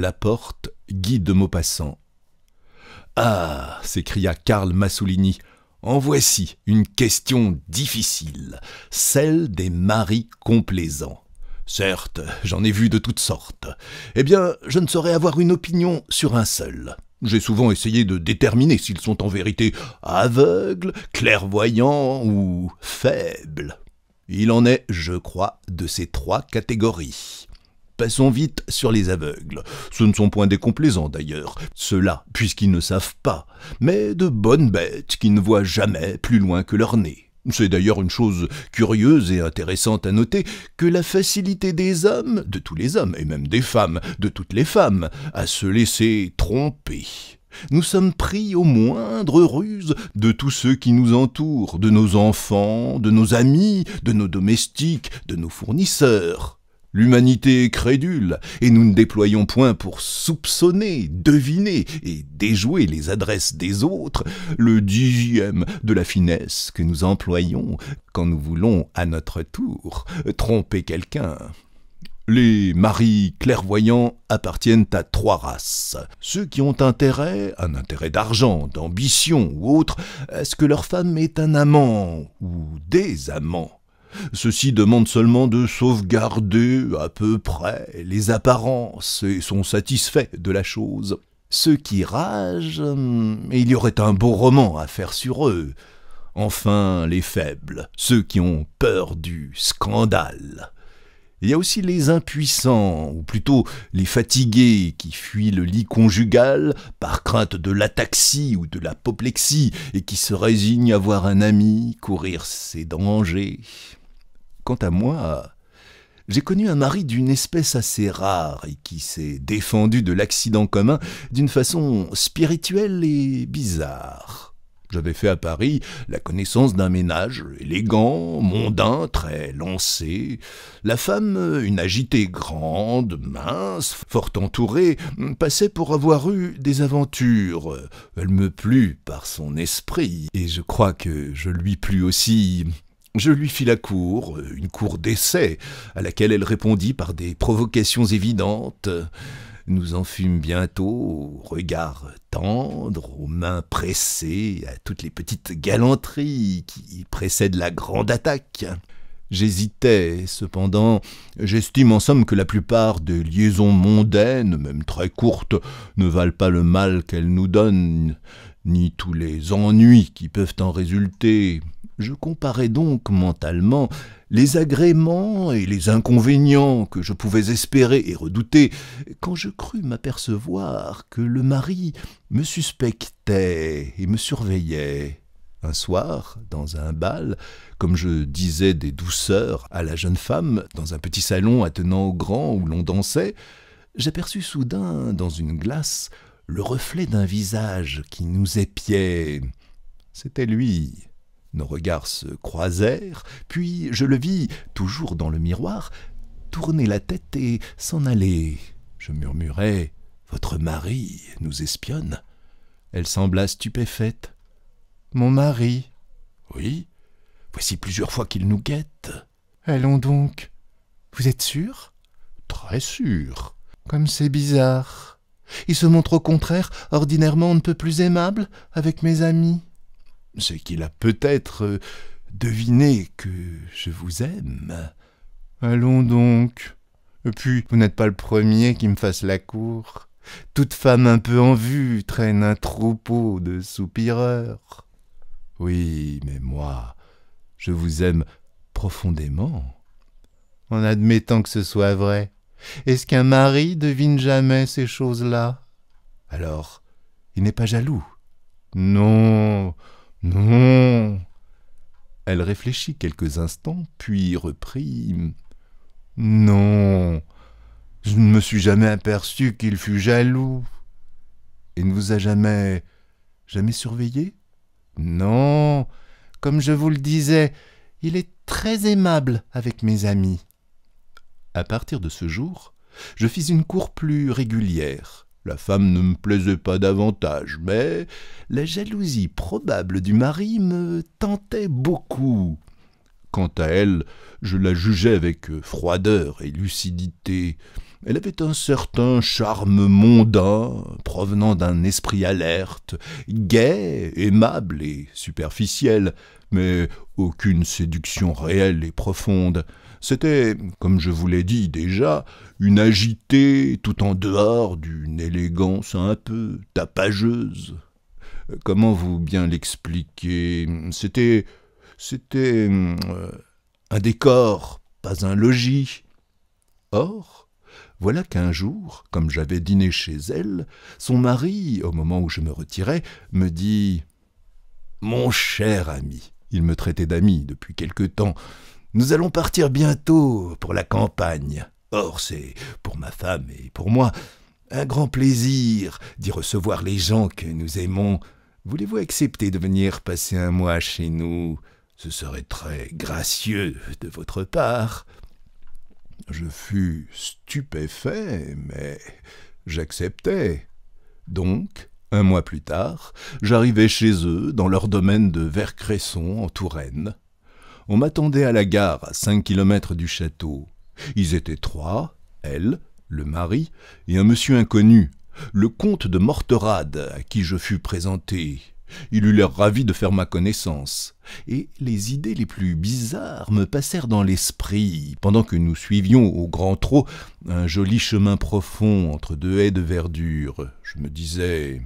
la porte, guide de Maupassant. Ah s'écria Karl Massolini, en voici une question difficile, celle des maris complaisants. Certes, j'en ai vu de toutes sortes. Eh bien, je ne saurais avoir une opinion sur un seul. J'ai souvent essayé de déterminer s'ils sont en vérité aveugles, clairvoyants ou faibles. Il en est, je crois, de ces trois catégories. Passons vite sur les aveugles. Ce ne sont point des complaisants d'ailleurs, ceux-là, puisqu'ils ne savent pas, mais de bonnes bêtes qui ne voient jamais plus loin que leur nez. C'est d'ailleurs une chose curieuse et intéressante à noter que la facilité des hommes, de tous les hommes, et même des femmes, de toutes les femmes, à se laisser tromper. Nous sommes pris aux moindres ruses de tous ceux qui nous entourent, de nos enfants, de nos amis, de nos domestiques, de nos fournisseurs. L'humanité est crédule, et nous ne déployons point pour soupçonner, deviner et déjouer les adresses des autres le dixième de la finesse que nous employons quand nous voulons, à notre tour, tromper quelqu'un. Les maris clairvoyants appartiennent à trois races. Ceux qui ont intérêt, un intérêt d'argent, d'ambition ou autre, à ce que leur femme est un amant ou des amants ceux-ci demandent seulement de sauvegarder à peu près les apparences et sont satisfaits de la chose. Ceux qui ragent, et hum, il y aurait un beau roman à faire sur eux. Enfin, les faibles, ceux qui ont peur du scandale. Il y a aussi les impuissants, ou plutôt les fatigués, qui fuient le lit conjugal par crainte de l'ataxie ou de l'apoplexie, et qui se résignent à voir un ami courir ses dangers. Quant à moi, j'ai connu un mari d'une espèce assez rare et qui s'est défendu de l'accident commun d'une façon spirituelle et bizarre. J'avais fait à Paris la connaissance d'un ménage élégant, mondain, très lancé. La femme, une agitée grande, mince, fort entourée, passait pour avoir eu des aventures. Elle me plut par son esprit, et je crois que je lui plus aussi je lui fis la cour, une cour d'essai, à laquelle elle répondit par des provocations évidentes. Nous en fûmes bientôt aux regards tendres, aux mains pressées, à toutes les petites galanteries qui précèdent la grande attaque. J'hésitais, cependant, j'estime en somme que la plupart des liaisons mondaines, même très courtes, ne valent pas le mal qu'elles nous donnent, ni tous les ennuis qui peuvent en résulter. Je comparais donc mentalement les agréments et les inconvénients que je pouvais espérer et redouter quand je crus m'apercevoir que le mari me suspectait et me surveillait. Un soir, dans un bal, comme je disais des douceurs à la jeune femme, dans un petit salon attenant au grand où l'on dansait, j'aperçus soudain, dans une glace, le reflet d'un visage qui nous épiait. C'était lui, nos regards se croisèrent, puis je le vis, toujours dans le miroir, tourner la tête et s'en aller. Je murmurai Votre mari nous espionne. Elle sembla stupéfaite. Mon mari Oui, voici plusieurs fois qu'il nous guette. Allons donc. Vous êtes sûr Très sûr. Comme c'est bizarre. Il se montre au contraire ordinairement on ne peut plus aimable avec mes amis ce qu'il a peut-être euh, deviné que je vous aime. Allons donc. Et puis, vous n'êtes pas le premier qui me fasse la cour. Toute femme un peu en vue traîne un troupeau de soupireurs. Oui, mais moi, je vous aime profondément. En admettant que ce soit vrai, est-ce qu'un mari devine jamais ces choses-là Alors, il n'est pas jaloux. Non, non. Elle réfléchit quelques instants, puis reprit. Non. Je ne me suis jamais aperçu qu'il fût jaloux. Il ne vous a jamais jamais surveillé Non. Comme je vous le disais, il est très aimable avec mes amis. À partir de ce jour, je fis une cour plus régulière. La femme ne me plaisait pas davantage, mais la jalousie probable du mari me tentait beaucoup. Quant à elle, je la jugeais avec froideur et lucidité. Elle avait un certain charme mondain, provenant d'un esprit alerte, gai, aimable et superficiel, mais aucune séduction réelle et profonde. C'était, comme je vous l'ai dit déjà, une agitée tout en dehors d'une élégance un peu tapageuse. Comment vous bien l'expliquer C'était. C'était. Euh, un décor, pas un logis. Or, voilà qu'un jour, comme j'avais dîné chez elle, son mari, au moment où je me retirais, me dit Mon cher ami, il me traitait d'ami depuis quelque temps. Nous allons partir bientôt pour la campagne. Or, c'est pour ma femme et pour moi un grand plaisir d'y recevoir les gens que nous aimons. Voulez-vous accepter de venir passer un mois chez nous Ce serait très gracieux de votre part. Je fus stupéfait, mais j'acceptai. Donc, un mois plus tard, j'arrivais chez eux, dans leur domaine de Vercresson, en Touraine. On m'attendait à la gare, à cinq kilomètres du château. Ils étaient trois, elle, le mari, et un monsieur inconnu, le comte de Morterade, à qui je fus présenté. Il eut l'air ravi de faire ma connaissance, et les idées les plus bizarres me passèrent dans l'esprit pendant que nous suivions au grand trot un joli chemin profond entre deux haies de verdure. Je me disais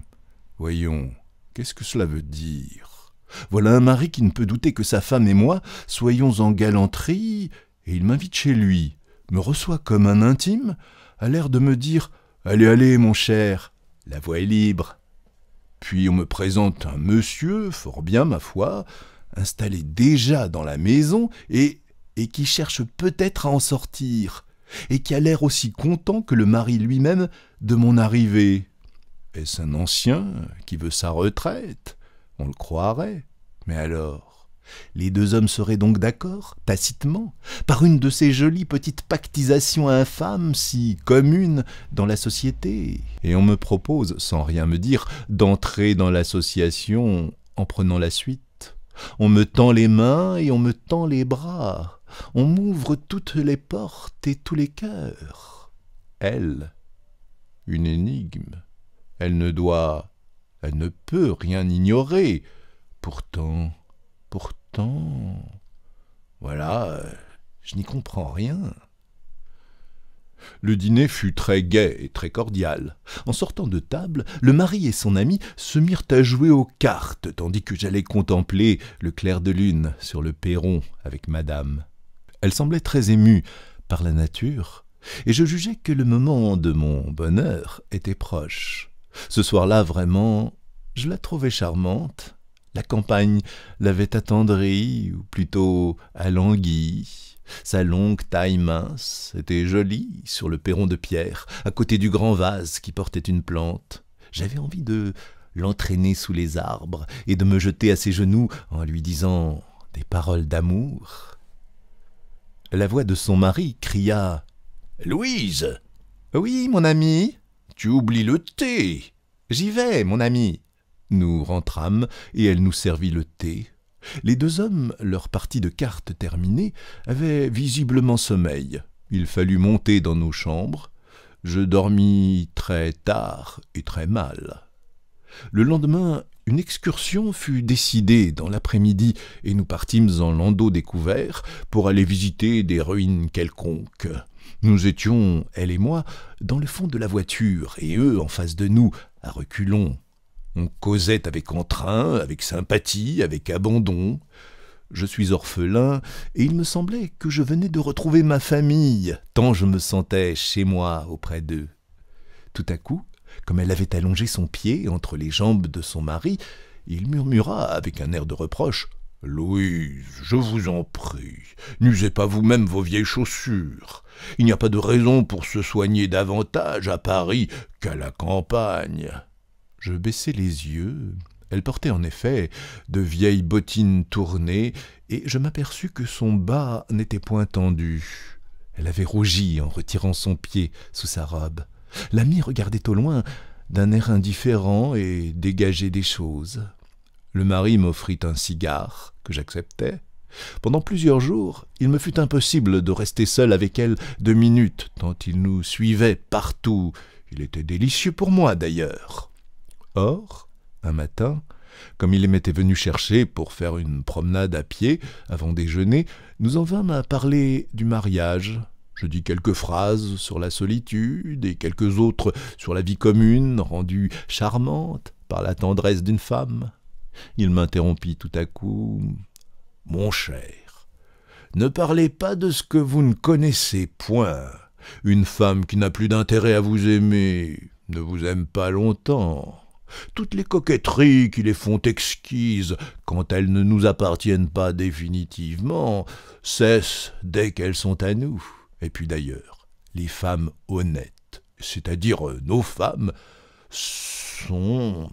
Voyons, qu'est-ce que cela veut dire Voilà un mari qui ne peut douter que sa femme et moi soyons en galanterie, et il m'invite chez lui, me reçoit comme un intime, a l'air de me dire Allez, allez, mon cher, la voie est libre. Puis on me présente un monsieur, fort bien, ma foi, installé déjà dans la maison et, et qui cherche peut-être à en sortir, et qui a l'air aussi content que le mari lui-même de mon arrivée. Est-ce un ancien qui veut sa retraite On le croirait. Mais alors Les deux hommes seraient donc d'accord, tacitement, par une de ces jolies petites pactisations infâmes si communes dans la société. Et on me propose, sans rien me dire, d'entrer dans l'association en prenant la suite. On me tend les mains et on me tend les bras. On m'ouvre toutes les portes et tous les cœurs. Elle, une énigme. Elle ne doit, elle ne peut rien ignorer. Pourtant, pourtant, voilà, euh, je n'y comprends rien. Le dîner fut très gai et très cordial. En sortant de table, le mari et son ami se mirent à jouer aux cartes, tandis que j'allais contempler le clair de lune sur le perron avec madame. Elle semblait très émue par la nature, et je jugeais que le moment de mon bonheur était proche. Ce soir-là, vraiment, je la trouvais charmante. La campagne l'avait attendrie, ou plutôt alanguie. Sa longue taille mince était jolie sur le perron de pierre, à côté du grand vase qui portait une plante. J'avais envie de l'entraîner sous les arbres et de me jeter à ses genoux en lui disant des paroles d'amour. La voix de son mari cria Louise Oui, mon ami tu oublies le thé. J'y vais, mon ami. Nous rentrâmes, et elle nous servit le thé. Les deux hommes, leur partie de cartes terminée, avaient visiblement sommeil. Il fallut monter dans nos chambres. Je dormis très tard et très mal. Le lendemain, une excursion fut décidée dans l'après-midi, et nous partîmes en landau découvert pour aller visiter des ruines quelconques. Nous étions, elle et moi, dans le fond de la voiture, et eux en face de nous, à reculons. On causait avec entrain, avec sympathie, avec abandon. Je suis orphelin, et il me semblait que je venais de retrouver ma famille, tant je me sentais chez moi auprès d'eux. Tout à coup, comme elle avait allongé son pied entre les jambes de son mari, il murmura avec un air de reproche Louise, je vous en prie, n'usez pas vous-même vos vieilles chaussures. Il n'y a pas de raison pour se soigner davantage à Paris qu'à la campagne. Je baissai les yeux. Elle portait en effet de vieilles bottines tournées, et je m'aperçus que son bas n'était point tendu. Elle avait rougi en retirant son pied sous sa robe. L'ami regardait au loin d'un air indifférent et dégageait des choses. Le mari m'offrit un cigare, que j'acceptai. Pendant plusieurs jours, il me fut impossible de rester seul avec elle deux minutes, tant il nous suivait partout. Il était délicieux pour moi, d'ailleurs. Or, un matin, comme il m'était venu chercher pour faire une promenade à pied avant déjeuner, nous en vînmes à parler du mariage. Je dis quelques phrases sur la solitude et quelques autres sur la vie commune rendue charmante par la tendresse d'une femme. Il m'interrompit tout à coup. Mon cher, ne parlez pas de ce que vous ne connaissez point. Une femme qui n'a plus d'intérêt à vous aimer ne vous aime pas longtemps. Toutes les coquetteries qui les font exquises, quand elles ne nous appartiennent pas définitivement, cessent dès qu'elles sont à nous. Et puis d'ailleurs, les femmes honnêtes, c'est-à-dire euh, nos femmes, sont,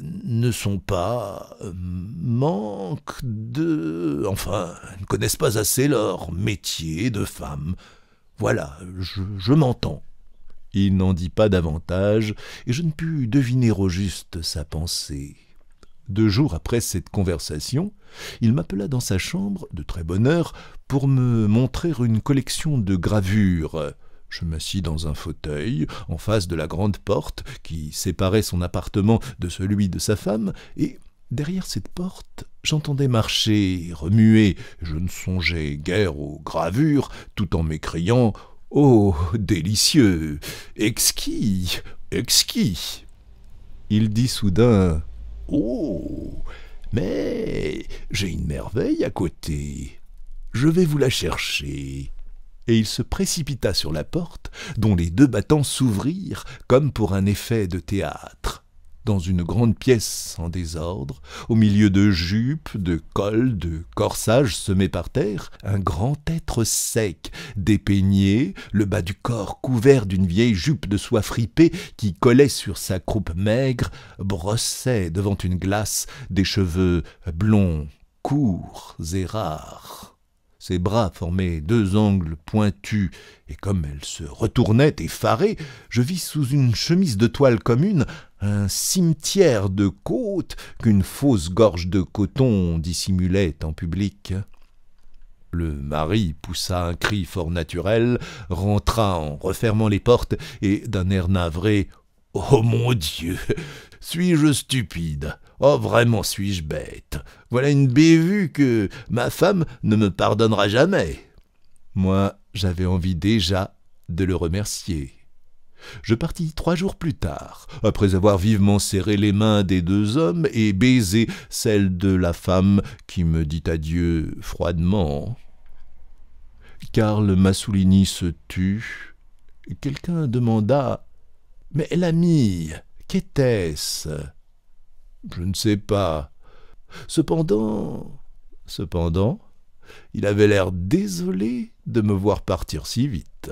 ne sont pas, euh, manquent de, enfin, ne connaissent pas assez leur métier de femme. Voilà, je, je m'entends. Il n'en dit pas davantage, et je ne pus deviner au juste sa pensée. Deux jours après cette conversation, il m'appela dans sa chambre, de très bonne heure, pour me montrer une collection de gravures. Je m'assis dans un fauteuil, en face de la grande porte qui séparait son appartement de celui de sa femme, et derrière cette porte, j'entendais marcher, remuer, je ne songeais guère aux gravures, tout en m'écriant Oh, délicieux Exquis Exquis Il dit soudain Oh Mais j'ai une merveille à côté. Je vais vous la chercher et il se précipita sur la porte, dont les deux battants s'ouvrirent comme pour un effet de théâtre. Dans une grande pièce en désordre, au milieu de jupes, de cols, de corsages semés par terre, un grand être sec, dépeigné, le bas du corps couvert d'une vieille jupe de soie fripée qui collait sur sa croupe maigre, brossait devant une glace des cheveux blonds, courts et rares. Ses bras formaient deux angles pointus, et comme elle se retournait effarée, je vis sous une chemise de toile commune un cimetière de côtes qu'une fausse gorge de coton dissimulait en public. Le mari poussa un cri fort naturel, rentra en refermant les portes, et d'un air navré Oh mon Dieu Suis-je stupide Oh vraiment suis-je bête Voilà une bévue que ma femme ne me pardonnera jamais. Moi, j'avais envie déjà de le remercier. Je partis trois jours plus tard, après avoir vivement serré les mains des deux hommes et baisé celle de la femme qui me dit adieu froidement. Karl Massoulini se tut. Quelqu'un demanda mais l'ami, qu'était-ce Je ne sais pas. Cependant, cependant, il avait l'air désolé de me voir partir si vite.